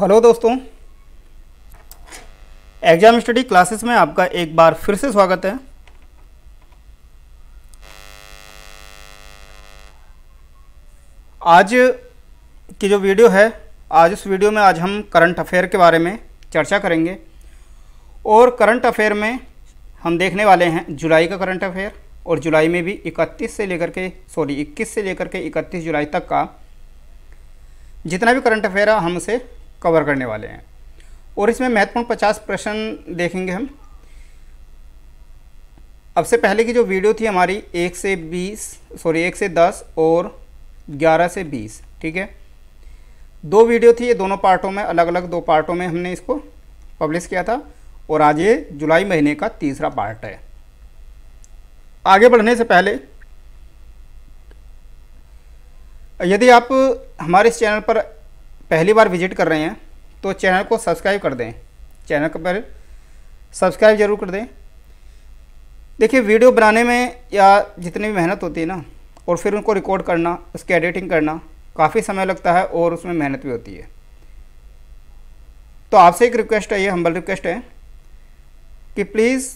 hello दोस्तों exam study classes में आपका एक बार फिर से स्वागत है आज की जो वीडियो है आज इस वीडियो में आज हम करंट अफेयर के बारे में चर्चा करेंगे और करंट अफेयर में हम देखने वाले हैं जुलाई का करंट अफेयर और जुलाई में भी 31 से लेकर के सॉरी 21 से लेकर के 31 जुलाई तक का जितना भी करंट अफेयर है हम उसे कवर करने वाले हैं और इसमें महत्वपूर्ण पचास प्रश्न देखेंगे हम अब से पहले की जो वीडियो थी हमारी एक से बीस सॉरी एक से दस और ग्यारह से बीस ठीक है दो वीडियो थी ये दोनों पार्टों में अलग अलग दो पार्टों में हमने इसको पब्लिश किया था और आज ये जुलाई महीने का तीसरा पार्ट है आगे बढ़ने से पहले यदि आप हमारे इस चैनल पर पहली बार विजिट कर रहे हैं तो चैनल को सब्सक्राइब कर दें चैनल पर सब्सक्राइब जरूर कर दें देखिए वीडियो बनाने में या जितनी भी मेहनत होती है ना और फिर उनको रिकॉर्ड करना उसकी एडिटिंग करना काफ़ी समय लगता है और उसमें मेहनत भी होती है तो आपसे एक रिक्वेस्ट है ये हम्बल रिक्वेस्ट है कि प्लीज़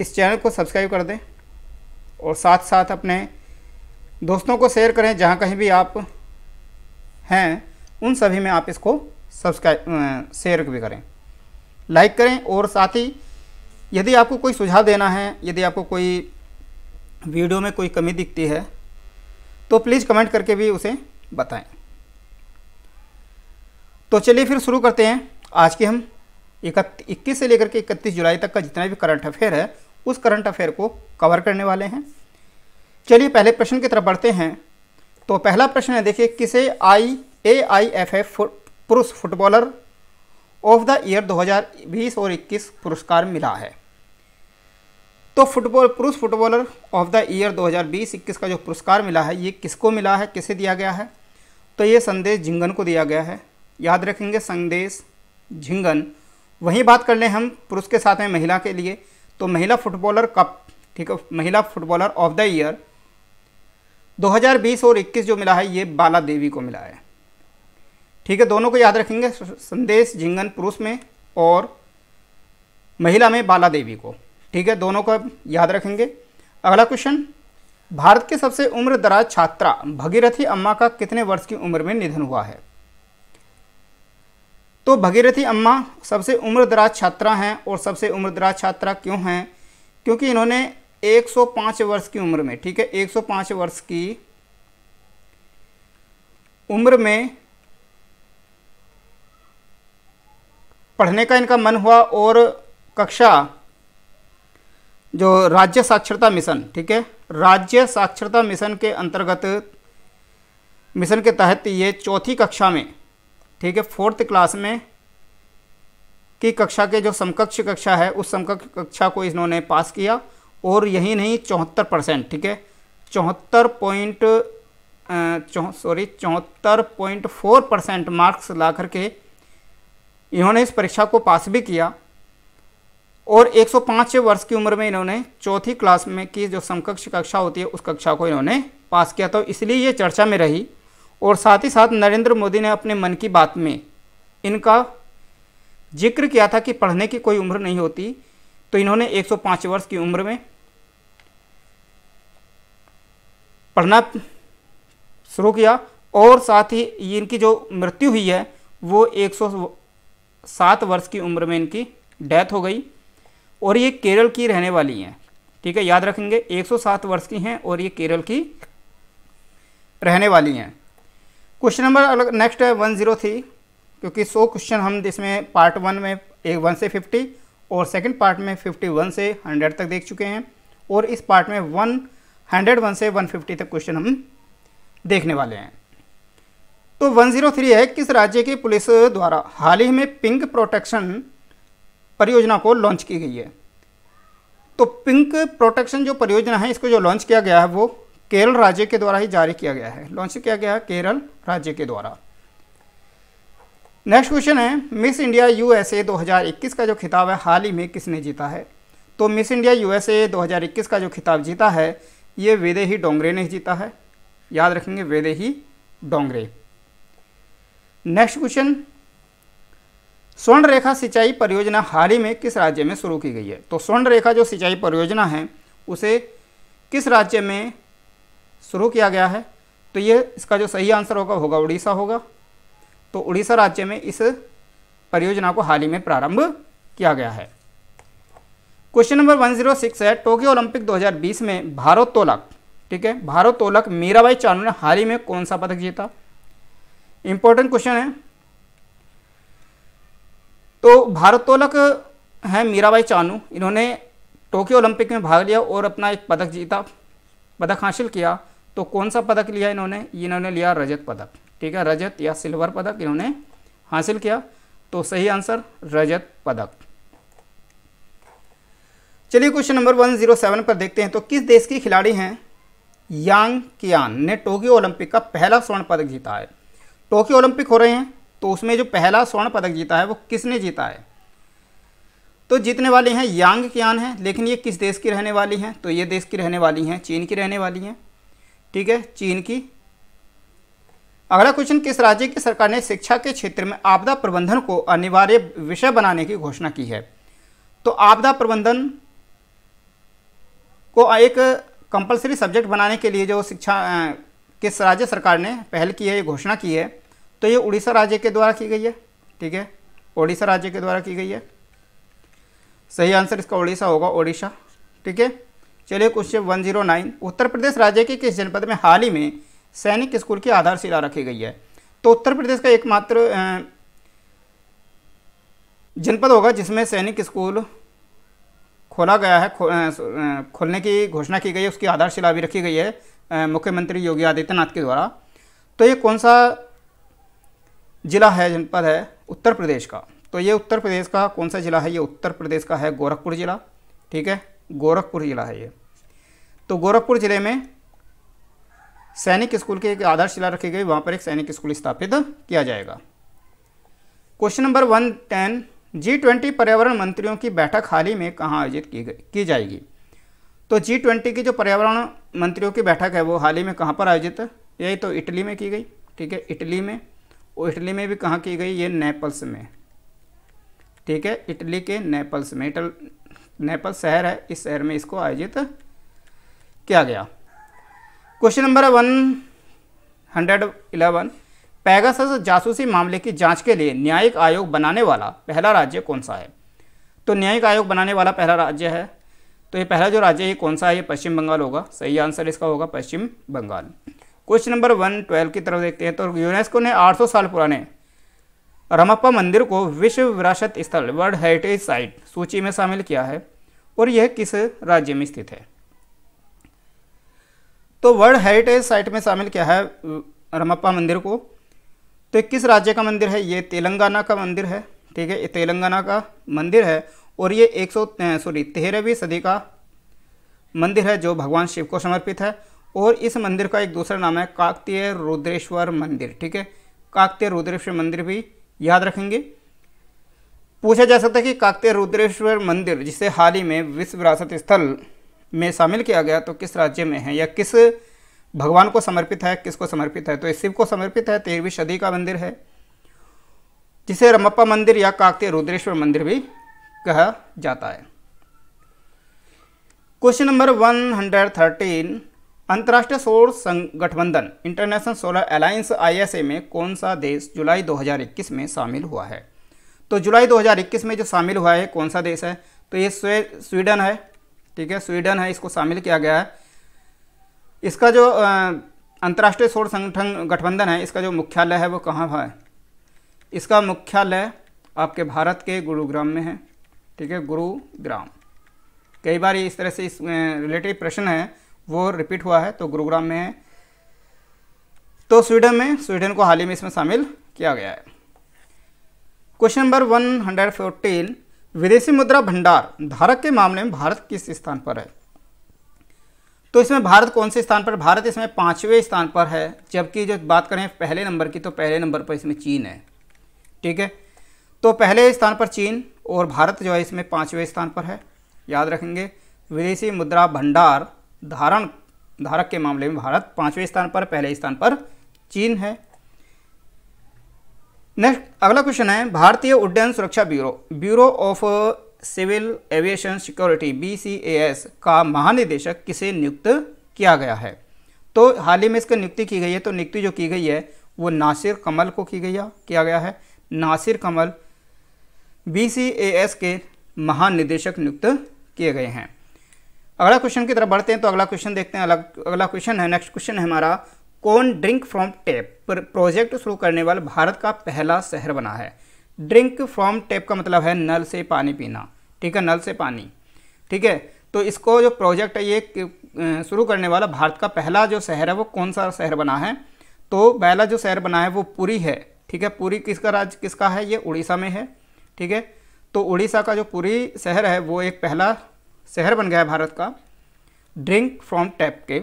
इस चैनल को सब्सक्राइब कर दें और साथ साथ अपने दोस्तों को शेयर करें जहाँ कहीं भी आप हैं उन सभी में आप इसको सब्सक्राइब शेयर भी करें लाइक करें और साथ ही यदि आपको कोई सुझाव देना है यदि आपको कोई वीडियो में कोई कमी दिखती है तो प्लीज़ कमेंट करके भी उसे बताएं तो चलिए फिर शुरू करते हैं आज की हम इकत इक्कीस से लेकर के इकतीस जुलाई तक का जितना भी करंट अफेयर है उस करंट अफेयर को कवर करने वाले हैं चलिए पहले प्रश्न की तरफ बढ़ते हैं तो पहला प्रश्न है देखिए किसे I A I F F पुरुष फुटबॉलर ऑफ द ईयर 2020 और 21 पुरस्कार मिला है तो फुटबॉल पुरुष फुटबॉलर ऑफ द ईयर 2020-21 का जो पुरस्कार मिला है ये किसको मिला है किसे दिया गया है तो ये संदेश झिंगन को दिया गया है याद रखेंगे संदेश झिंगन वहीं बात कर लें हम पुरुष के साथ में महिला के लिए तो महिला फुटबॉलर कप ठीक है महिला फुटबॉलर ऑफ द ईयर 2020 और 21 जो मिला है ये बाला देवी को मिला है ठीक है दोनों को याद रखेंगे संदेश झिंगन पुरुष में और महिला में बाला देवी को ठीक है दोनों को याद रखेंगे अगला क्वेश्चन भारत के सबसे उम्र दराज छात्रा भगीरथी अम्मा का कितने वर्ष की उम्र में निधन हुआ है तो भगीरथी अम्मा सबसे उम्र दराज छात्रा हैं और सबसे उम्र दराज छात्रा क्यों हैं क्योंकि इन्होंने 105 वर्ष की उम्र में ठीक है 105 वर्ष की उम्र में पढ़ने का इनका मन हुआ और कक्षा जो राज्य साक्षरता मिशन ठीक है राज्य साक्षरता मिशन के अंतर्गत मिशन के तहत ये चौथी कक्षा में ठीक है फोर्थ क्लास में की कक्षा के जो समकक्ष कक्षा है उस समकक्ष कक्षा को इन्होंने पास किया और यही नहीं चौहत्तर परसेंट ठीक है चौहत्तर पॉइंट सॉरी चौहत्तर पॉइंट फोर परसेंट मार्क्स ला करके इन्होंने इस परीक्षा को पास भी किया और 105 वर्ष की उम्र में इन्होंने चौथी क्लास में की जो समकक्ष कक्षा होती है उस कक्षा को इन्होंने पास किया तो इसलिए ये चर्चा में रही और साथ ही साथ नरेंद्र मोदी ने अपने मन की बात में इनका जिक्र किया था कि पढ़ने की कोई उम्र नहीं होती तो इन्होंने 105 वर्ष की उम्र में पढ़ना शुरू किया और साथ ही इनकी जो मृत्यु हुई है वो 107 वर्ष की उम्र में इनकी डेथ हो गई और ये केरल की रहने वाली हैं ठीक है याद रखेंगे 107 वर्ष की हैं और ये केरल की रहने वाली हैं क्वेश्चन नंबर अलग नेक्स्ट है वन जीरो थ्री क्योंकि सौ क्वेश्चन हम इसमें पार्ट वन में एक वन से फिफ्टी और सेकंड पार्ट में फिफ्टी वन से हंड्रेड तक देख चुके हैं और इस पार्ट में वन हंड्रेड वन से वन फिफ्टी तक क्वेश्चन हम देखने वाले हैं तो वन जीरो थ्री है किस राज्य की पुलिस द्वारा हाल ही में पिंक प्रोटेक्शन परियोजना को लॉन्च की गई है तो पिंक प्रोटेक्शन जो परियोजना है इसको जो लॉन्च किया गया है वो केरल राज्य के द्वारा ही जारी किया गया है लॉन्च किया गया है केरल राज्य के द्वारा नेक्स्ट क्वेश्चन है मिस इंडिया यूएसए 2021 का जो खिताब है हाल ही में किसने जीता है तो मिस इंडिया यूएसए 2021 का जो खिताब जीता है ये वेदे ही डोंगरे ने जीता है याद रखेंगे वेदे ही डोंगरे नेक्स्ट क्वेश्चन स्वर्ण रेखा सिंचाई परियोजना हाल ही में किस राज्य में शुरू की गई है तो स्वर्ण रेखा जो सिंचाई परियोजना है उसे किस राज्य में शुरू किया गया है तो ये इसका जो सही आंसर होगा होगा उड़ीसा होगा तो उड़ीसा राज्य में इस परियोजना को हाल ही में प्रारंभ किया गया है क्वेश्चन नंबर 106 है टोक्यो ओलंपिक 2020 में भारोत्तोलक ठीक है भारोत्तोलक मीराबाई चानू ने हाल ही में कौन सा पदक जीता इंपॉर्टेंट क्वेश्चन है तो भारोत्तोलक है मीराबाई चानू इन्होंने टोक्यो ओलंपिक में भाग लिया और अपना एक पदक जीता पदक हासिल किया तो कौन सा पदक लिया इन्होंने इन्होंने लिया रजत पदक ठीक है रजत या सिल्वर पदक इन्होंने हासिल किया तो सही आंसर रजत पदक चलिए क्वेश्चन नंबर 107 पर देखते हैं तो किस देश की खिलाड़ी हैं यांग कियान ने टोक्यो ओलंपिक का पहला स्वर्ण पदक जीता है टोक्यो ओलंपिक हो रहे हैं तो उसमें जो पहला स्वर्ण पदक जीता है वो किसने जीता है तो जीतने वाले हैं यांग कियान हैं लेकिन ये किस देश की रहने वाली हैं तो ये देश की रहने वाली हैं चीन की रहने वाली हैं ठीक है चीन की अगला क्वेश्चन किस राज्य की सरकार ने शिक्षा के क्षेत्र में आपदा प्रबंधन को अनिवार्य विषय बनाने की घोषणा की है तो आपदा प्रबंधन को एक कंपलसरी सब्जेक्ट बनाने के लिए जो शिक्षा किस राज्य सरकार ने पहल की है ये घोषणा की है तो ये उड़ीसा राज्य के द्वारा की गई है ठीक है ओडिशा राज्य के द्वारा की गई है सही आंसर इसका ओडिशा होगा ओडिशा ठीक है चलिए question one zero nine Uttar Pradesh राज्य के किस जनपद में हाल ही में सैनिक स्कूल की आधारशिला रखी गई है तो उत्तर प्रदेश का एकमात्र जनपद होगा जिसमें सैनिक स्कूल खोला गया है खो, खोलने की घोषणा की गई है उसकी आधारशिला भी रखी गई है मुख्यमंत्री योगी आदित्यनाथ के द्वारा तो ये कौन सा जिला है जनपद है उत्तर प्रदेश का तो ये उत्तर प्रदेश का कौन सा जिला है ये उत्तर प्रदेश का है गोरखपुर जिला ठीक है गोरखपुर जिला है ये तो गोरखपुर जिले में सैनिक स्कूल की एक आधारशिला रखी गई वहाँ पर एक सैनिक स्कूल स्थापित किया जाएगा question number one ten G twenty पर्यावरण मंत्रियों की बैठक हाल ही में कहाँ आयोजित की गई की जाएगी तो जी ट्वेंटी की जो पर्यावरण मंत्रियों की बैठक है वो हाल ही में कहाँ पर आयोजित है यही तो इटली में की गई ठीक है इटली में और इटली में भी कहाँ की गई ये नेपल्स में ठीक है इटली के नेपल्स में इटल नेपल्स शहर है इस शहर में इसको आयोजित किया गया question number one hundred eleven Pegasus जासूसी मामले की जांच के लिए न्यायिक आयोग बनाने वाला पहला राज्य कौन सा है तो न्यायिक आयोग बनाने वाला पहला राज्य है तो ये पहला जो राज्य है कौन सा है ये पश्चिम बंगाल होगा सही आंसर इसका होगा Paschim Bangal question number one twelve की तरफ देखते हैं तो यूनेस्को ने आठ साल पुराने रमप्पा मंदिर को विश्व विरासत स्थल वर्ल्ड हेरिटेज साइट सूची में शामिल किया है और यह किस राज्य में स्थित है तो वर्ल्ड हेरिटेज साइट में शामिल किया है रमप्पा मंदिर को तो किस राज्य का मंदिर है ये तेलंगाना का मंदिर है ठीक है ये तेलंगाना का मंदिर है और ये एक सौ सॉरी तेरहवीं सदी का मंदिर है जो भगवान शिव को समर्पित है और इस मंदिर का एक दूसरा नाम है काकतीय रुद्रेश्वर मंदिर ठीक है काकतीय रुद्रेश्वर मंदिर भी याद रखेंगे पूछा जा सकता है कि काकतीय रुद्रेश्वर मंदिर जिसे हाल ही में विश्व विरासत स्थल में शामिल किया गया तो किस राज्य में है या किस भगवान को समर्पित है किसको समर्पित है तो शिव को समर्पित है तेरहवीं सदी का मंदिर है जिसे रमप्पा मंदिर या काकतीय रुद्रेश्वर मंदिर भी कहा जाता है क्वेश्चन नंबर 113 अंतर्राष्ट्रीय सौर गठबंधन इंटरनेशनल सोलर अलायंस आईएसए में कौन सा देश जुलाई 2021 में शामिल हुआ है तो जुलाई 2021 में जो शामिल हुआ है कौन सा देश है तो ये स्वीडन है ठीक है स्वीडन है इसको शामिल किया गया है इसका जो अंतर्राष्ट्रीय सौर संगठन गठबंधन है इसका जो मुख्यालय है वो कहाँ है इसका मुख्यालय आपके भारत के गुरुग्राम में है ठीक है गुरुग्राम कई बार इस तरह से इस रिलेटेड प्रश्न है वो रिपीट हुआ है तो गुरुग्राम में है तो स्वीडन में स्वीडन को हाल ही में इसमें शामिल किया गया है क्वेश्चन नंबर 114 विदेशी मुद्रा भंडार धारक के मामले में भारत किस स्थान पर है तो इसमें भारत कौन से स्थान पर भारत इसमें पांचवें स्थान पर है जबकि जो बात करें पहले नंबर की तो पहले नंबर पर इसमें चीन है ठीक है तो पहले स्थान पर चीन और भारत जो है इसमें पांचवें स्थान पर है याद रखेंगे विदेशी मुद्रा भंडार धारण धारक के मामले में भारत पांचवें स्थान पर पहले स्थान पर चीन है नेक्स्ट अगला क्वेश्चन है भारतीय उड्डयन सुरक्षा bureau bureau of civil aviation security BCAS का महानिदेशक किसे नियुक्त किया गया है तो हाल ही में इसकी नियुक्ति की गई है तो नियुक्ति जो की गई है वो नासिर कमल को की गई किया गया है नासिर कमल बीसीएएस के महानिदेशक नियुक्त किए गए हैं अगला क्वेश्चन की तरफ बढ़ते हैं तो अगला क्वेश्चन देखते हैं अलग अगला क्वेश्चन है नेक्स्ट क्वेश्चन है हमारा कौन ड्रिंक फ्रॉम टेप प्रोजेक्ट शुरू करने वाला भारत का पहला शहर बना है ड्रिंक फ्रॉम टैप का मतलब है नल से पानी पीना ठीक है नल से पानी ठीक है तो इसको जो प्रोजेक्ट है ये शुरू करने वाला भारत का पहला जो शहर है वो कौन सा शहर बना है तो पहला जो शहर बना है वो पुरी है ठीक है पुरी किसका राज्य किसका है ये उड़ीसा में है ठीक है तो उड़ीसा का जो पुरी शहर है वो एक पहला शहर बन गया है भारत का ड्रिंक फ्रॉम टैप के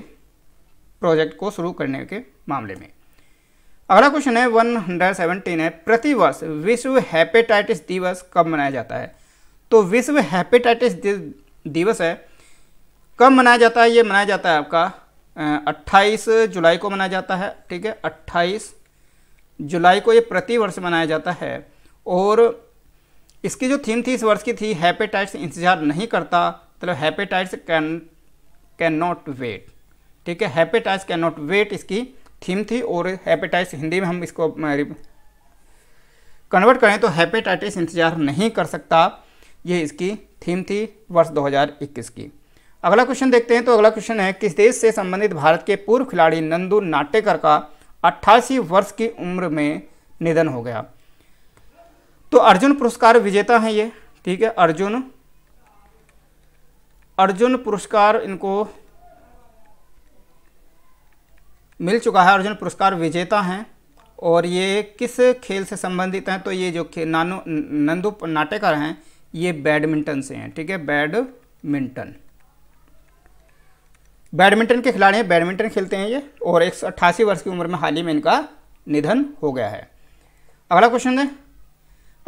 प्रोजेक्ट को शुरू करने के मामले में अगला क्वेश्चन है 117 है प्रतिवर्ष विश्व हेपेटाइटिस दिवस कब मनाया जाता है तो विश्व हेपेटाइटिस दिवस है कब मनाया जाता है ये मनाया जाता है आपका 28 जुलाई को मनाया जाता है ठीक है 28 जुलाई को ये प्रतिवर्ष मनाया जाता है और इसकी जो थीम थी इस वर्ष की थी हैपेटाइट्स इंतजार नहीं करता मतलब hepatitis can can not wait ठीक है हैपेटाइट्स कैन नॉट वेट इसकी थीम थी और हेपेटाइटिस हिंदी में हम इसको कन्वर्ट करें तो हेपेटाइटिस इंतजार नहीं कर सकता ये इसकी थीम थी वर्ष 2021 की अगला क्वेश्चन देखते हैं तो अगला क्वेश्चन है किस देश से संबंधित भारत के पूर्व खिलाड़ी नंदू नाटेकर का अट्ठासी वर्ष की उम्र में निधन हो गया तो अर्जुन पुरस्कार विजेता हैं ये ठीक है अर्जुन अर्जुन पुरस्कार इनको मिल चुका है अर्जुन पुरस्कार विजेता हैं और ये किस खेल से संबंधित हैं तो ये जो नानू नंदू नाटेकर हैं ये बैडमिंटन से हैं ठीक है बैडमिंटन बैडमिंटन के खिलाड़ी हैं बैडमिंटन खेलते हैं ये और एक अट्ठासी वर्ष की उम्र में हाल ही में इनका निधन हो गया है अगला क्वेश्चन है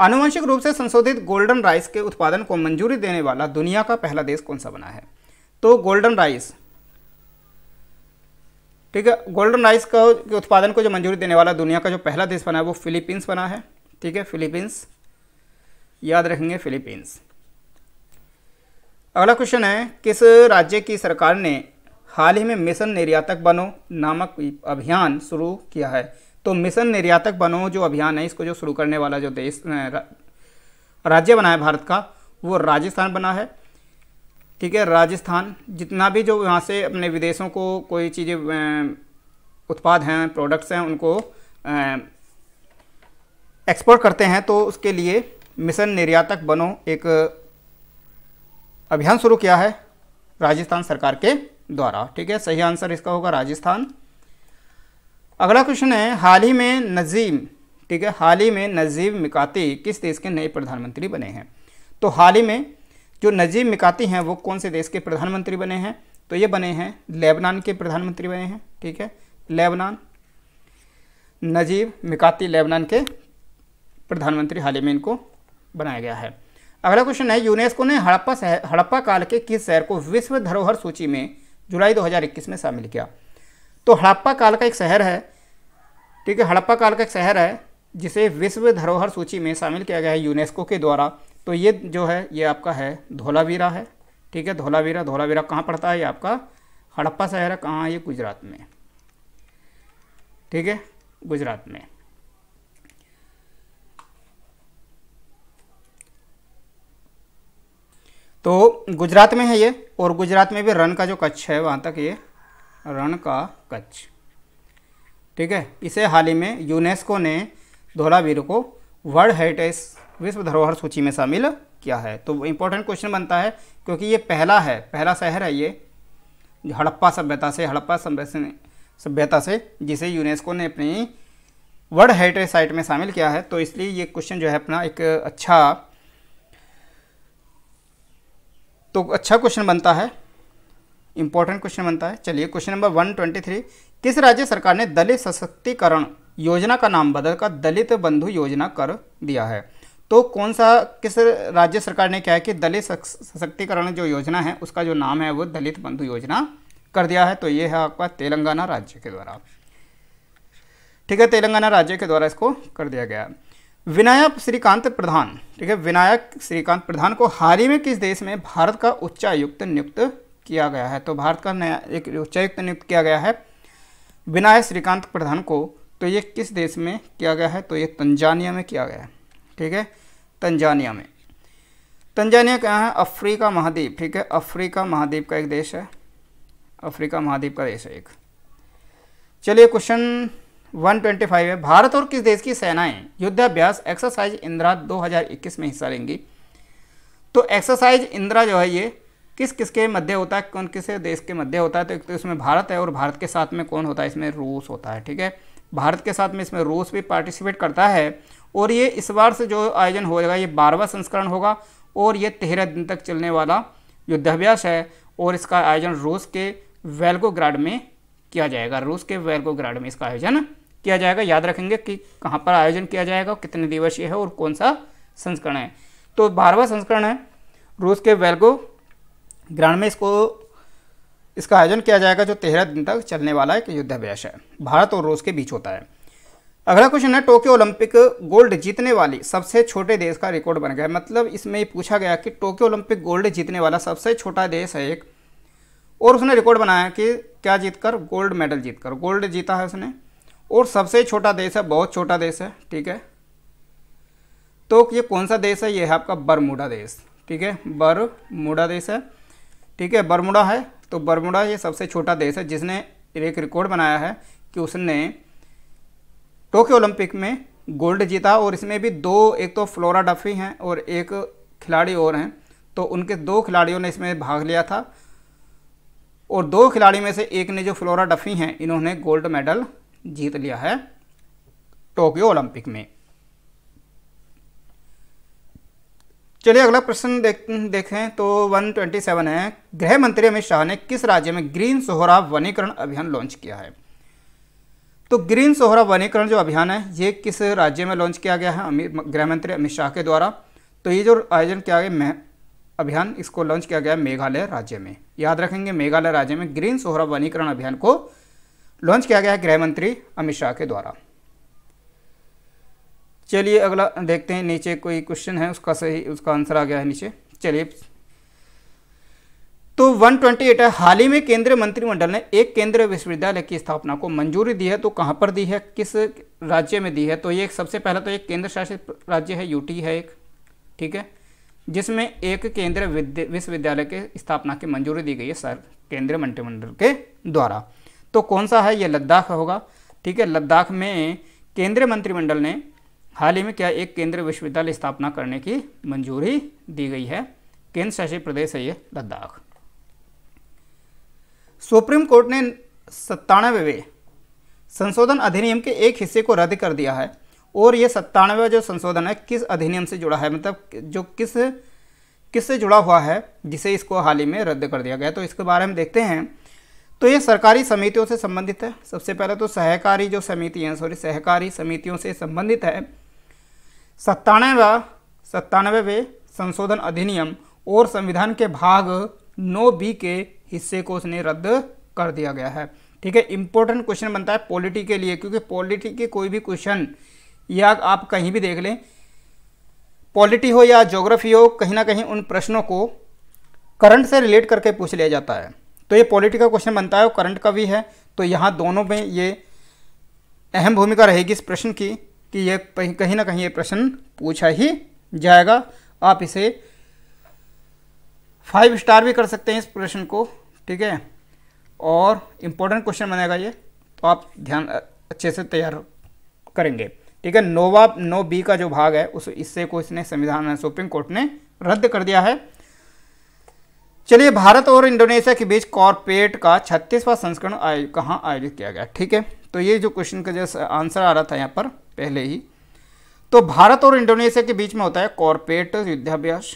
आनुवंशिक रूप से संशोधित गोल्डन राइस के उत्पादन को मंजूरी देने वाला दुनिया का पहला देश कौन सा बना है तो गोल्डन राइस ठीक है गोल्डन राइस का के उत्पादन को जो मंजूरी देने वाला दुनिया का जो पहला देश बना है वो फिलीपींस बना है ठीक है फिलीपींस याद रखेंगे फिलीपींस अगला क्वेश्चन है किस राज्य की सरकार ने हाल ही में मिशन निर्यातक बनो नामक अभियान शुरू किया है तो मिशन निर्यातक बनो जो अभियान है इसको जो शुरू करने वाला जो देश राज्य बना है भारत का वो राजस्थान बना है ठीक है राजस्थान जितना भी जो यहाँ से अपने विदेशों को कोई चीज़ें उत्पाद हैं प्रोडक्ट्स हैं उनको एक्सपोर्ट करते हैं तो उसके लिए मिशन निर्यातक बनो एक अभियान शुरू किया है राजस्थान सरकार के द्वारा ठीक है सही आंसर इसका होगा राजस्थान अगला क्वेश्चन है हाल ही में नजीम ठीक है हाल ही में नजीम मिकाती किस देश के नए प्रधानमंत्री बने हैं तो हाल ही में जो नजीब मिकाती हैं वो कौन से देश के प्रधानमंत्री बने हैं तो ये बने हैं लेबनान के प्रधानमंत्री बने हैं ठीक है लेबनान नजीब मिकाती लेबनान के प्रधानमंत्री हाल ही में इनको बनाया गया है अगला क्वेश्चन है यूनेस्को ने हड़प्पा शहर हड़प्पा काल के किस शहर को विश्व धरोहर सूची में जुलाई 2021 में शामिल किया तो हड़प्पा काल का एक शहर है ठीक है हड़प्पा काल का एक शहर है जिसे विश्व धरोहर सूची में शामिल किया गया है यूनेस्को के द्वारा तो ये जो है ये आपका है धोलावीरा है ठीक है धोलावीरा धोलावीरा कहाँ पड़ता है ये आपका हड़प्पा शहर है कहाँ ये गुजरात में ठीक है गुजरात में तो गुजरात में है ये और गुजरात में भी रन का जो कच्छ है वहाँ तक ये रण का कच्छ ठीक है इसे हाल ही में यूनेस्को ने धोलावीर को वर्ल्ड हेरिटेज विश्व धरोहर सूची में शामिल किया है तो इंपॉर्टेंट क्वेश्चन बनता है क्योंकि ये पहला है पहला शहर है ये हड़प्पा सभ्यता से हड़प्पा सभ्यता से जिसे यूनेस्को ने अपनी वर्ल्ड हेरिटेज साइट में शामिल किया है तो इसलिए ये क्वेश्चन जो है अपना एक अच्छा तो अच्छा क्वेश्चन बनता है इंपॉर्टेंट क्वेश्चन बनता है चलिए question number one twenty three किस राज्य सरकार ने दलित सशक्तिकरण योजना का नाम बदलकर दलित बंधु योजना कर दिया है तो कौन सा किस राज्य सरकार ने क्या है कि दलित सशक्तिकरण जो योजना है उसका जो नाम है वो दलित बंधु योजना कर दिया है तो ये है आपका तेलंगाना राज्य के द्वारा ठीक है तेलंगाना राज्य के द्वारा इसको कर दिया गया विनायक श्रीकांत प्रधान ठीक है विनायक श्रीकांत प्रधान को हाल ही में किस देश में भारत का उच्चायुक्त नियुक्त किया गया है तो भारत का नया एक उच्चायुक्त नियुक्त किया गया है विनायक श्रीकांत प्रधान को तो ये किस देश में किया गया है तो ये तंजानिया में किया गया है ठीक है तंजानिया में तंजानिया क्या है अफ्रीका महाद्वीप ठीक है अफ्रीका महाद्वीप का एक देश है अफ्रीका महाद्वीप का देश है एक चलिए क्वेश्चन 125 है भारत और किस देश की सेनाएं युद्धाभ्यास एक्सरसाइज इंदिरा 2021 में हिस्सा लेंगी तो एक्सरसाइज इंदिरा जो है ये किस किसके मध्य होता है कौन किस देश के मध्य होता है तो एक तो इसमें भारत है और भारत के साथ में कौन होता है इसमें रूस होता है ठीक है भारत के साथ में इसमें रूस भी पार्टिसिपेट करता है और ये इस बार से जो आयोजन होगा ये बारहवा संस्करण होगा और ये तेरह दिन तक चलने वाला युद्धाभ्यास है और इसका आयोजन रूस के वेल्गोग्राड में किया जाएगा रूस के वेल्गोग्राड में इसका आयोजन किया जाएगा याद रखेंगे कि कहाँ पर आयोजन किया जाएगा कितने दिवसीय है और कौन सा संस्करण है तो बारहवा संस्करण है रूस के वेल्गो ग्राउंड में इसको इसका आयोजन किया जाएगा जो तेरह दिन तक चलने वाला एक युद्धाभ्यास है भारत और रूस के बीच होता है अगला क्वेश्चन है टोक्यो ओलंपिक गोल्ड जीतने वाली सबसे छोटे देश का रिकॉर्ड बन गया मतलब इसमें पूछा गया कि टोक्यो ओलंपिक गोल्ड जीतने वाला सबसे छोटा देश है एक और उसने रिकॉर्ड बनाया कि क्या जीतकर गोल्ड मेडल जीतकर गोल्ड जीता है उसने और सबसे छोटा देश है बहुत छोटा देश है ठीक है तो ये कौन सा देश है ये है आपका बरमूडा देश ठीक है बरमूडा देश है ठीक है बरमूडा है तो बर्मुडा ये सबसे छोटा देश है जिसने एक रिकॉर्ड बनाया है कि उसने टोक्यो ओलंपिक में गोल्ड जीता और इसमें भी दो एक तो फ्लोरा डफी हैं और एक खिलाड़ी और हैं तो उनके दो खिलाड़ियों ने इसमें भाग लिया था और दो खिलाड़ी में से एक ने जो फ्लोरा डफी हैं इन्होंने गोल्ड मेडल जीत लिया है टोक्यो ओलंपिक में चलिए अगला प्रश्न देख देखें तो 127 है गृह मंत्री अमित शाह ने किस राज्य में ग्रीन सोहरा वनीकरण अभियान लॉन्च किया है तो ग्रीन सोहरा वनीकरण जो अभियान है ये किस राज्य में लॉन्च किया गया है गृह मंत्री अमित शाह के द्वारा तो ये जो आयोजन किया गया अभियान इसको लॉन्च किया गया मेघालय राज्य में याद रखेंगे मेघालय राज्य में ग्रीन सोहरा वनीकरण अभियान को लॉन्च किया गया है गृह मंत्री अमित शाह के द्वारा चलिए अगला देखते हैं नीचे कोई क्वेश्चन है उसका सही उसका आंसर आ गया है नीचे चलिए तो 128 है हाल ही में केंद्रीय मंत्रिमंडल ने एक केंद्रीय विश्वविद्यालय की स्थापना को मंजूरी दी है तो कहाँ पर दी है किस राज्य में दी है तो ये सबसे पहला तो एक केंद्र शासित राज्य है यूटी है एक ठीक है जिसमें एक केंद्रीय विश्वविद्यालय के स्थापना की मंजूरी दी गई है सर केंद्रीय मंत्रिमंडल के द्वारा तो कौन सा है ये लद्दाख होगा ठीक है लद्दाख में केंद्रीय मंत्रिमंडल ने हाल ही में क्या एक केंद्रीय विश्वविद्यालय स्थापना करने की मंजूरी दी गई है केंद्र शासित प्रदेश है ये लद्दाख सुप्रीम कोर्ट ने सत्तानवेवे संशोधन अधिनियम के एक हिस्से को रद्द कर दिया है और ये सत्तानवे जो संशोधन है किस अधिनियम से जुड़ा है मतलब जो किस किस से जुड़ा हुआ है जिसे इसको हाल ही में रद्द कर दिया गया तो इसके बारे में देखते हैं तो ये सरकारी समितियों से संबंधित है सबसे पहले तो सहकारी जो समिति सॉरी सहकारी समितियों से संबंधित है सत्तानवे सत्तानवे संशोधन अधिनियम और संविधान के भाग नौ बी के हिस्से को उसने रद्द कर दिया गया है ठीक है इंपॉर्टेंट क्वेश्चन बनता है पॉलिटी के लिए क्योंकि पॉलिटी के कोई भी क्वेश्चन या आप कहीं भी देख लें पॉलिटी हो या जोग्राफी हो कहीं ना कहीं उन प्रश्नों को करंट से रिलेट करके पूछ लिया जाता है तो ये पॉलिटी का क्वेश्चन बनता है और करंट का भी है तो यहाँ दोनों में ये अहम भूमिका रहेगी इस प्रश्न की कि ये कहीं ना कहीं ये प्रश्न पूछा ही जाएगा आप इसे फाइव स्टार भी कर सकते हैं इस प्रश्न को ठीक है और इम्पोर्टेंट क्वेश्चन बनेगा ये तो आप ध्यान अच्छे से तैयार करेंगे ठीक है नोवा नो बी का जो भाग है उस इससे को इसने संविधान सुप्रीम कोर्ट ने रद्द कर दिया है चलिए भारत और इंडोनेशिया के बीच कॉरपोरेट का छत्तीसवां संस्करण आयो, कहाँ आयोजित किया गया ठीक है तो ये जो क्वेश्चन का जैसे आंसर आ रहा था यहाँ पर पहले ही तो भारत और इंडोनेशिया के बीच में होता है कॉरपोरेट युद्धाभ्यास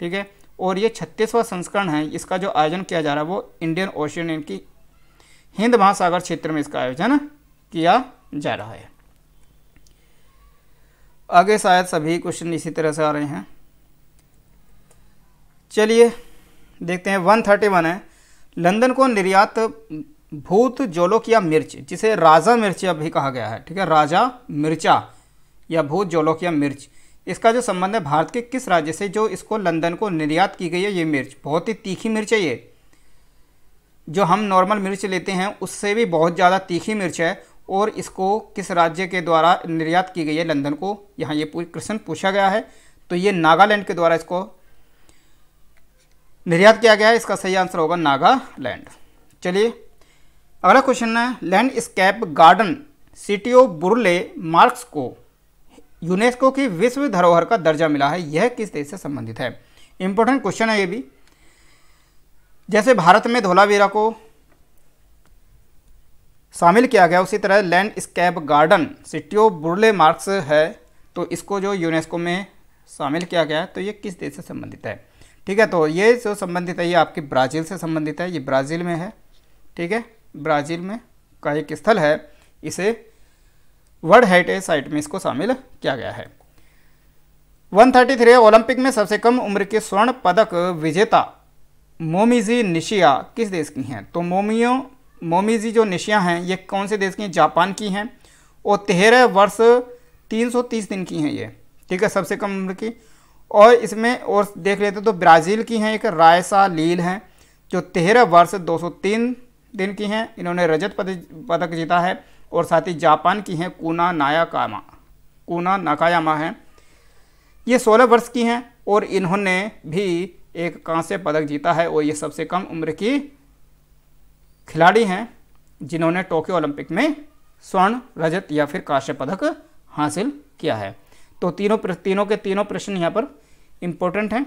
ठीक है और ये छत्तीसवां संस्करण है इसका जो आयोजन किया जा रहा है वो इंडियन ओशियन की हिंद महासागर क्षेत्र में इसका आयोजन किया जा रहा है आगे शायद सभी क्वेश्चन इसी तरह से आ रहे हैं चलिए देखते हैं 131 है लंदन को निर्यात भूत जोलोक या मिर्च जिसे राजा मिर्च भी कहा गया है ठीक है राजा मिर्चा या भूत जोलोक या मिर्च इसका जो संबंध है भारत के किस राज्य से जो इसको लंदन को निर्यात की गई है ये मिर्च बहुत ही तीखी मिर्च है ये जो हम नॉर्मल मिर्च लेते हैं उससे भी बहुत ज़्यादा तीखी मिर्च है और इसको किस राज्य के द्वारा निर्यात की गई है लंदन को यहाँ ये क्वेश्चन पूछा गया है तो ये नागालैंड के द्वारा इसको निर्यात किया गया है इसका सही आंसर होगा नागालैंड चलिए अगला क्वेश्चन है landscape garden city of Burle Marx को यूनेस्को की विश्व धरोहर का दर्जा मिला है यह किस देश से संबंधित है इंपॉर्टेंट क्वेश्चन है ये भी जैसे भारत में धोलावीरा को शामिल किया गया उसी तरह landscape garden city of Burle Marx है तो इसको जो यूनेस्को में शामिल किया गया है तो ये किस देश से संबंधित है ठीक है तो ये जो संबंधित है ये आपके ब्राज़ील से संबंधित है ये ब्राज़ील में है ठीक है ब्राज़ील में का एक स्थल है इसे वर्ल्ड हेरिटेज साइट में इसको शामिल किया गया है 133 ओलंपिक में सबसे कम उम्र के स्वर्ण पदक विजेता मोमिजी निशिया किस देश की हैं तो मोमियो मोमिजी जो निशिया हैं ये कौन से देश की हैं जापान की हैं और तेरह वर्ष 330 दिन की हैं ये ठीक है सबसे कम उम्र की और इसमें और देख लेते तो ब्राज़ील की हैं एक रायसा लील हैं जो तेरह वर्ष 203 दिन की हैं इन्होंने रजत पदक जीता है और साथ ही जापान की हैं कूना नायाकामा कूना नाकायामा हैं ये 16 वर्ष की हैं और इन्होंने भी एक कांस्य पदक जीता है और ये सबसे कम उम्र की खिलाड़ी हैं जिन्होंने टोक्यो ओलंपिक में स्वर्ण रजत या फिर कांस्य पदक हासिल किया है तो तीनों तीनों के तीनों प्रश्न यहाँ पर इम्पोर्टेंट हैं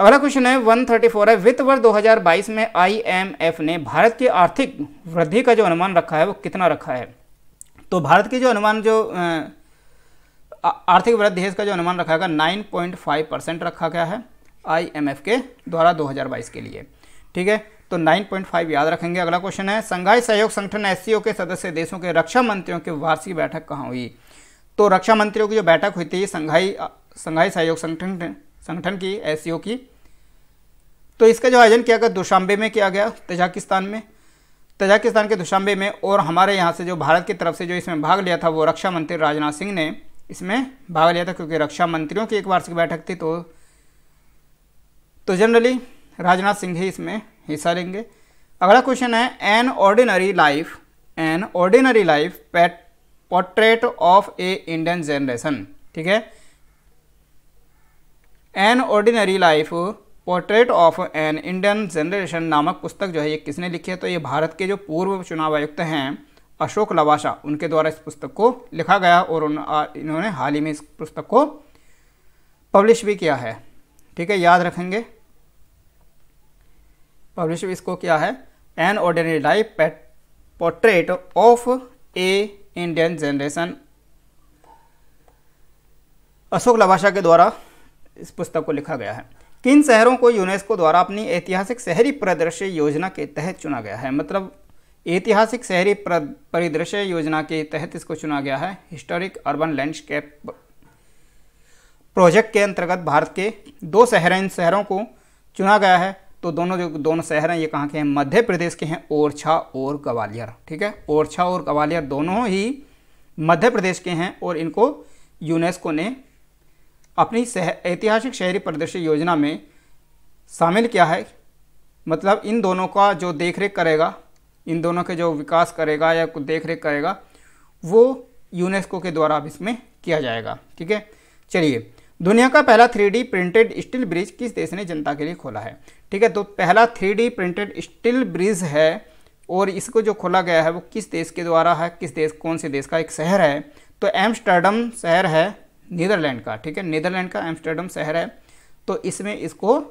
अगला क्वेश्चन है 134 है वित्त वर्ष 2022 में आईएमएफ ने भारत की आर्थिक वृद्धि का जो अनुमान रखा है वो कितना रखा है तो भारत की जो अनुमान जो आर्थिक वृद्धि है इसका जो अनुमान रखा गया फाइव परसेंट रखा गया है आईएमएफ के द्वारा 2022 के लिए ठीक है तो 9.5 याद रखेंगे अगला क्वेश्चन है संघाई सहयोग संगठन एस के सदस्य देशों के रक्षा मंत्रियों की वार्षिक बैठक कहाँ हुई तो रक्षा मंत्रियों की जो बैठक हुई थी संघाई संघाई सहयोग संगठन संगठन की एस e की तो इसका जो आयोजन किया गया दुशांबे में किया गया तजाकिस्तान में तजाकिस्तान के दुशांबे में और हमारे यहाँ से जो भारत की तरफ से जो इसमें भाग लिया था वो रक्षा मंत्री राजनाथ सिंह ने इसमें भाग लिया था क्योंकि रक्षा मंत्रियों की एक वार्षिक बैठक थी तो तो जनरली राजनाथ सिंह ही इसमें हिस्सा लेंगे अगला क्वेश्चन है an ordinary life an ordinary life portrait of a Indian generation ठीक है an ordinary life portrait of an Indian generation नामक पुस्तक जो है ये किसने लिखी है तो ये भारत के जो पूर्व चुनाव आयुक्त हैं अशोक लवाशा उनके द्वारा इस पुस्तक को लिखा गया और उन इन्होंने हाल ही में इस पुस्तक को पब्लिश भी किया है ठीक है याद रखेंगे पब्लिश भी इसको किया है an ordinary life portrait of a Indian generation Ashok Lavasa के द्वारा इस पुस्तक को लिखा गया है किन शहरों को यूनेस्को द्वारा अपनी ऐतिहासिक शहरी परिदृश्य योजना के तहत चुना गया है मतलब ऐतिहासिक शहरी परिदृश्य योजना के तहत इसको चुना गया है हिस्टोरिक अर्बन लैंडस्केप प्रोजेक्ट के अंतर्गत भारत के दो शहर इन शहरों को चुना गया है तो दोनों जो दोनों शहर हैं ये कहाँ के हैं मध्य प्रदेश के हैं ओरछा और ग्वालियर ठीक है ओरछा और ग्वालियर दोनों ही मध्य प्रदेश के हैं और इनको यूनेस्को ने अपनी ऐतिहासिक शहरी परिदृश्य योजना में शामिल किया है मतलब इन दोनों का जो देखरेख करेगा इन दोनों के जो विकास करेगा या देख रेख करेगा वो यूनेस्को के द्वारा अब इसमें किया जाएगा ठीक है चलिए दुनिया का पहला थ्री प्रिंटेड स्टील ब्रिज किस देश ने जनता के लिए खोला है ठीक है तो पहला थ्री प्रिंटेड स्टील ब्रिज है और इसको जो खोला गया है वो किस देश के द्वारा है किस देश कौन से देश का एक शहर है तो एम्स्टर्डम शहर है नीदरलैंड का ठीक है नीदरलैंड का एम्स्टर्डम शहर है तो इसमें इसको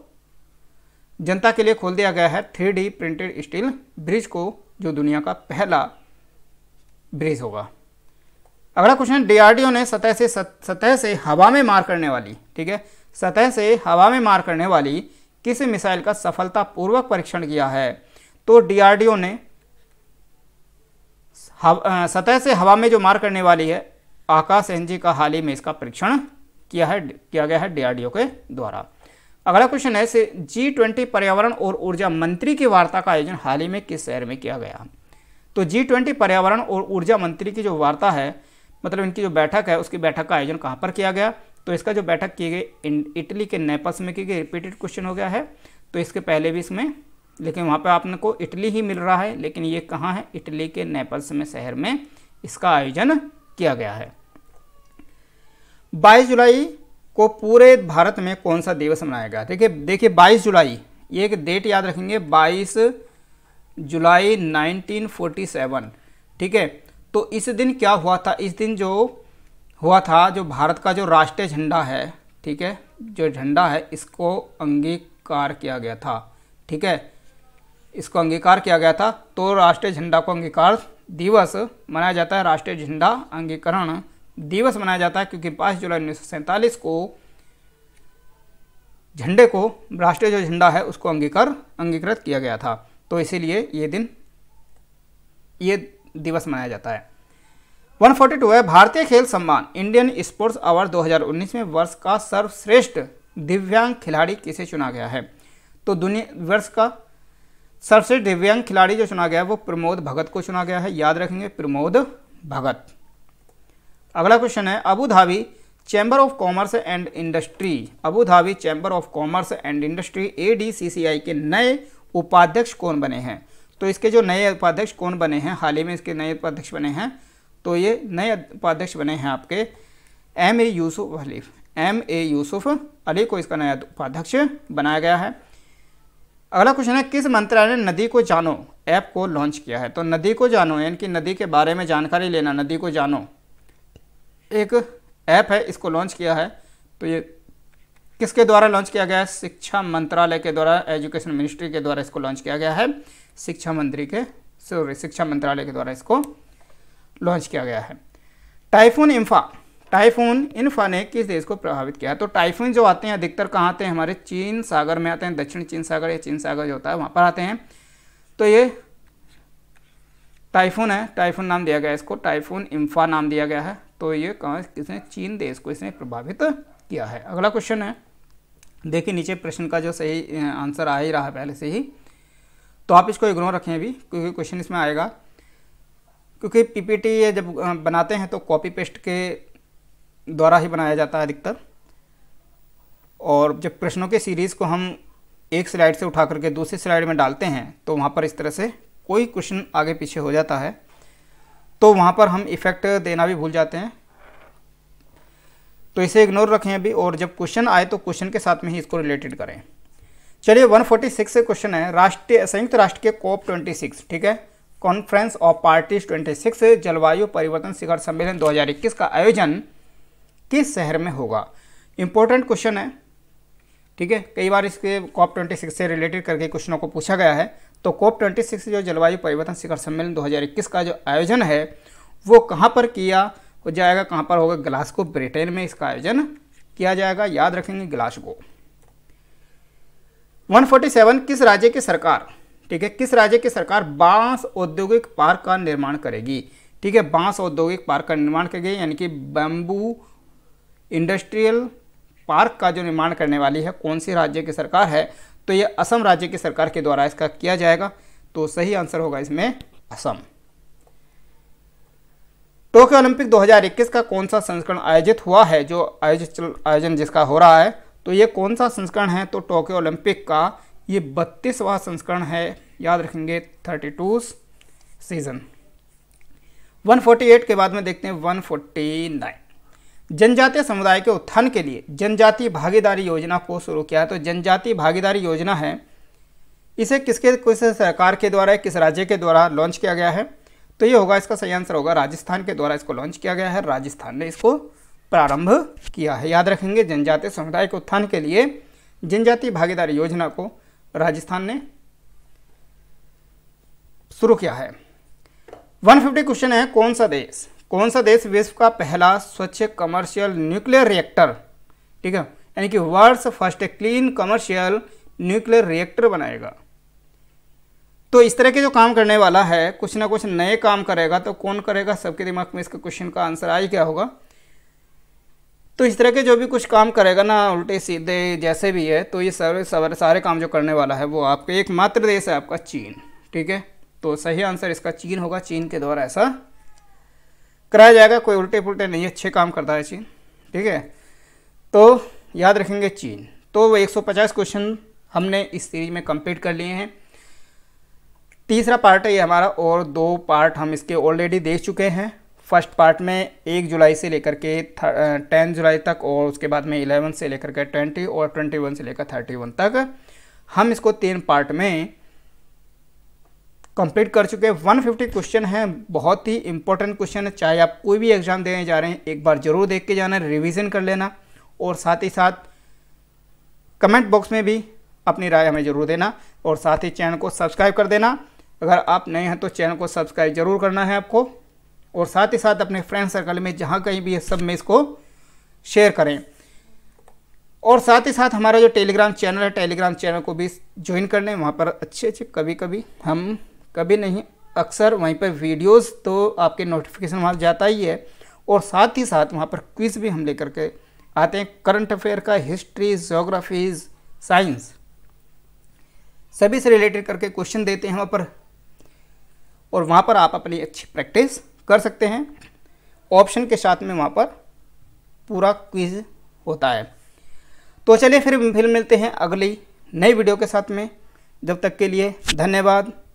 जनता के लिए खोल दिया गया है थ्री प्रिंटेड स्टील ब्रिज को जो दुनिया का पहला ब्रिज होगा अगला क्वेश्चन डीआरडीओ ने सतह से सतह से हवा में मार करने वाली ठीक है सतह से हवा में मार करने वाली किस मिसाइल का सफलतापूर्वक परीक्षण किया है तो डीआरडीओ ने सतह से हवा में जो मार करने वाली है आकाश एन जी का हाल ही में इसका परीक्षण किया है किया गया है डीआरडीओ के द्वारा अगला क्वेश्चन है से जी ट्वेंटी पर्यावरण और ऊर्जा मंत्री की वार्ता का आयोजन हाल ही में किस शहर में किया गया तो जी ट्वेंटी पर्यावरण और ऊर्जा मंत्री की जो वार्ता है मतलब इनकी जो बैठक है उसकी बैठक का आयोजन कहाँ पर किया गया तो इसका जो बैठक की गई इटली के नेपल्स में की गई रिपीटेड क्वेश्चन हो गया है तो इसके पहले भी इसमें लेकिन वहाँ पर आपने को इटली ही मिल रहा है लेकिन ये कहाँ है इटली के नेपल्स में शहर में इसका आयोजन किया गया है 22 जुलाई को पूरे भारत में कौन सा दिवस मनाया गया देखिए देखिए 22 जुलाई ये एक डेट याद रखेंगे 22 जुलाई 1947 ठीक है तो इस दिन क्या हुआ था इस दिन जो हुआ था जो भारत का जो राष्ट्रीय झंडा है ठीक है जो झंडा है इसको अंगीकार किया गया था ठीक है इसको अंगीकार किया गया था तो राष्ट्रीय झंडा को अंगीकार दिवस मनाया जाता है राष्ट्रीय झंडा अंगीकरण दिवस मनाया जाता है क्योंकि पाँच जुलाई उन्नीस को झंडे को राष्ट्रीय जो झंडा है उसको अंगीकार अंगीकृत किया गया था तो इसीलिए ये दिन ये दिवस मनाया जाता है 142 है भारतीय खेल सम्मान इंडियन स्पोर्ट्स अवार्ड 2019 में वर्ष का सर्वश्रेष्ठ दिव्यांग खिलाड़ी किसे चुना गया है तो दुनिया वर्ष का सबसे दिव्यांग खिलाड़ी जो चुना गया है वो प्रमोद भगत को चुना गया है याद रखेंगे प्रमोद भगत अगला क्वेश्चन है Abu Dhabi chamber of commerce and industry Abu Dhabi chamber of commerce and industry ए के नए उपाध्यक्ष कौन बने हैं तो इसके जो नए उपाध्यक्ष कौन बने हैं हाल ही में इसके नए उपाध्यक्ष बने हैं तो ये नए उपाध्यक्ष बने हैं आपके एम ए यूसुफ अलीफ एम ए यूसुफ अली को इसका नया उपाध्यक्ष बनाया गया है अगला क्वेश्चन है किस मंत्रालय ने नदी को जानो ऐप को लॉन्च किया है तो नदी को जानो यानी कि नदी के बारे में जानकारी लेना नदी को जानो एक ऐप है इसको लॉन्च किया है तो ये किसके द्वारा लॉन्च किया गया है शिक्षा मंत्रालय के द्वारा एजुकेशन मिनिस्ट्री के द्वारा इसको लॉन्च किया गया है शिक्षा मंत्री के सॉरी शिक्षा मंत्रालय के द्वारा इसको लॉन्च किया गया है टाइफून इम्फा टाइफून इन्फा ने किस देश को प्रभावित किया तो टाइफून जो आते हैं अधिकतर कहाँ आते हैं हमारे चीन सागर में आते हैं दक्षिण चीन सागर या चीन सागर जो होता है वहाँ पर आते हैं तो ये टाइफून है टाइफून नाम दिया गया है इसको टाइफून इम्फा नाम दिया गया है तो ये कहाँ किसने चीन देश को इसने प्रभावित किया है अगला क्वेश्चन है देखिए नीचे प्रश्न का जो सही आंसर आ ही रहा है पहले से ही तो आप इसको इग्नोर रखें अभी क्योंकि क्वेश्चन इसमें आएगा क्योंकि पीपीटी ये जब बनाते हैं तो कॉपी पेस्ट के द्वारा ही बनाया जाता है अधिकतर और जब प्रश्नों के सीरीज़ को हम एक स्लाइड से उठा करके दूसरी स्लाइड में डालते हैं तो वहाँ पर इस तरह से कोई क्वेश्चन आगे पीछे हो जाता है तो वहाँ पर हम इफ़ेक्ट देना भी भूल जाते हैं तो इसे इग्नोर रखें अभी और जब क्वेश्चन आए तो क्वेश्चन के साथ में ही इसको रिलेटेड करें चलिए 146 से क्वेश्चन है राष्ट्रीय संयुक्त राष्ट्र के कोप 26 ठीक है कॉन्फ्रेंस ऑफ पार्टीज 26 जलवायु परिवर्तन शिखर सम्मेलन 2021 का आयोजन किस शहर में होगा इंपॉर्टेंट क्वेश्चन है ठीक है कई बार इसके कॉप ट्वेंटी से रिलेटेड करके क्वेश्चनों को पूछा गया है तो कॉप ट्वेंटी जो जलवायु परिवर्तन शिखर सम्मेलन दो का जो आयोजन है वो कहाँ पर किया जाएगा कहाँ पर होगा ग्लास्को ब्रिटेन में इसका आयोजन किया जाएगा याद रखेंगे ग्लास्को 147 किस राज्य की सरकार ठीक है किस राज्य की सरकार बांस औद्योगिक पार्क का निर्माण करेगी ठीक है बांस औद्योगिक पार्क का निर्माण करेगी यानी कि बम्बू इंडस्ट्रियल पार्क का जो निर्माण करने वाली है कौन सी राज्य की सरकार है तो ये असम राज्य की सरकार के द्वारा इसका किया जाएगा तो सही आंसर होगा इसमें असम टोक्यो ओलंपिक 2021 का कौन सा संस्करण आयोजित हुआ है जो आयोजित आयोजन जिसका हो रहा है तो ये कौन सा संस्करण है तो टोक्यो ओलंपिक का ये बत्तीसवा संस्करण है याद रखेंगे थर्टी टू सीज़न 148 के बाद में देखते हैं 149 जनजातीय समुदाय के उत्थान के लिए जनजातीय भागीदारी योजना को शुरू किया तो जनजातीय भागीदारी योजना है इसे किसके किस सरकार के द्वारा किस राज्य के द्वारा लॉन्च किया गया है तो ये होगा इसका सही आंसर होगा राजस्थान के द्वारा इसको लॉन्च किया गया है राजस्थान ने इसको प्रारंभ किया है याद रखेंगे जनजातीय समुदाय के उत्थान के लिए जनजातीय भागीदारी योजना को राजस्थान ने शुरू किया है 150 क्वेश्चन है कौन सा देश कौन सा देश विश्व का पहला स्वच्छ कमर्शियल न्यूक्लियर रिएक्टर ठीक है यानी कि world first clean commercial nuclear reactor बनाएगा तो इस तरह के जो काम करने वाला है कुछ ना कुछ नए काम करेगा तो कौन करेगा सबके दिमाग में इसके क्वेश्चन का आंसर आ ही क्या होगा तो इस तरह के जो भी कुछ काम करेगा ना उल्टे सीधे जैसे भी है तो ये सारे सारे काम जो करने वाला है वो आपके एकमात्र देश है आपका चीन ठीक है तो सही आंसर इसका चीन होगा चीन के द्वारा ऐसा कराया जाएगा कोई उल्टे पुलटे नहीं अच्छे काम करता है चीन ठीक है तो याद रखेंगे चीन तो वो एक क्वेश्चन हमने इस सीरीज में कंप्लीट कर लिए हैं तीसरा पार्ट है ये हमारा और दो पार्ट हम इसके ऑलरेडी देख चुके हैं फर्स्ट पार्ट में एक जुलाई से लेकर के टेन जुलाई तक और उसके बाद में इलेवन से लेकर के ट्वेंटी और ट्वेंटी वन से लेकर थर्टी वन तक हम इसको तीन पार्ट में कंप्लीट कर चुके हैं 150 क्वेश्चन हैं बहुत ही इंपॉर्टेंट क्वेश्चन है चाहे आप कोई भी एग्ज़ाम देने जा रहे हैं एक बार ज़रूर देख के जाना रिविज़न कर लेना और साथ ही साथ कमेंट बॉक्स में भी अपनी राय हमें ज़रूर देना और साथ ही चैनल को सब्सक्राइब कर देना अगर आप नए हैं तो चैनल को सब्सक्राइब जरूर करना है आपको और साथ ही साथ अपने फ्रेंड सर्कल में जहाँ कहीं भी है सब में इसको शेयर करें और साथ ही साथ हमारा जो टेलीग्राम चैनल है टेलीग्राम चैनल को भी ज्वाइन कर लें वहाँ पर अच्छे अच्छे कभी कभी हम कभी नहीं अक्सर वहीं पर वीडियोस तो आपके नोटिफिकेशन वहाँ जाता ही है और साथ ही साथ वहाँ पर क्विज़ भी हम लेकर के आते हैं करंट अफेयर का हिस्ट्री जोग्राफीज साइंस सभी से रिलेटेड करके क्वेश्चन देते हैं वहाँ पर और वहाँ पर आप अपनी अच्छी प्रैक्टिस कर सकते हैं ऑप्शन के साथ में वहाँ पर पूरा क्विज होता है तो चलिए फिर फिर मिलते हैं अगली नई वीडियो के साथ में जब तक के लिए धन्यवाद